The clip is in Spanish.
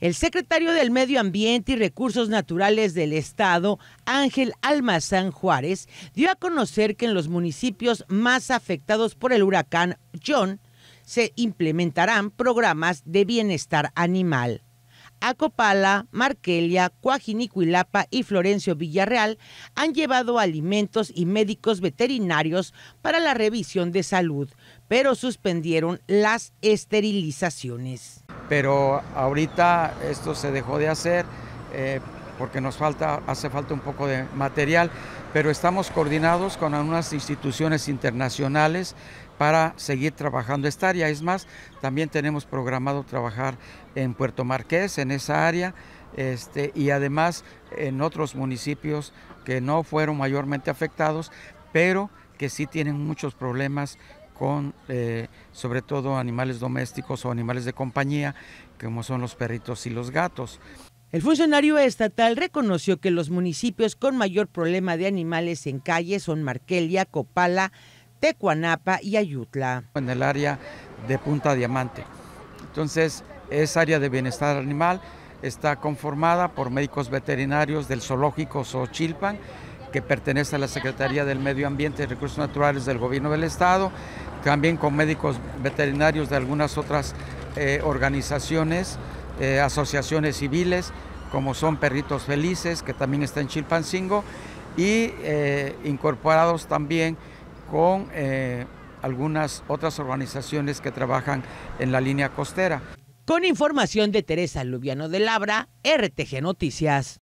El secretario del Medio Ambiente y Recursos Naturales del Estado, Ángel Almazán Juárez, dio a conocer que en los municipios más afectados por el huracán John se implementarán programas de bienestar animal. Acopala, Marquelia, Cuajinicuilapa y Florencio Villarreal han llevado alimentos y médicos veterinarios para la revisión de salud, pero suspendieron las esterilizaciones pero ahorita esto se dejó de hacer eh, porque nos falta, hace falta un poco de material, pero estamos coordinados con algunas instituciones internacionales para seguir trabajando esta área. Es más, también tenemos programado trabajar en Puerto Marqués, en esa área, este, y además en otros municipios que no fueron mayormente afectados, pero que sí tienen muchos problemas con eh, sobre todo animales domésticos o animales de compañía, como son los perritos y los gatos. El funcionario estatal reconoció que los municipios con mayor problema de animales en calle son Marquelia, Copala, Tecuanapa y Ayutla. En el área de Punta Diamante. Entonces, esa área de bienestar animal, está conformada por médicos veterinarios del zoológico Xochilpan, que pertenece a la Secretaría del Medio Ambiente y Recursos Naturales del Gobierno del Estado, también con médicos veterinarios de algunas otras eh, organizaciones, eh, asociaciones civiles, como son Perritos Felices, que también está en Chilpancingo, y eh, incorporados también con algunas otras organizaciones que trabajan en la línea costera. Con información de Teresa Lubiano de Labra, RTG Noticias.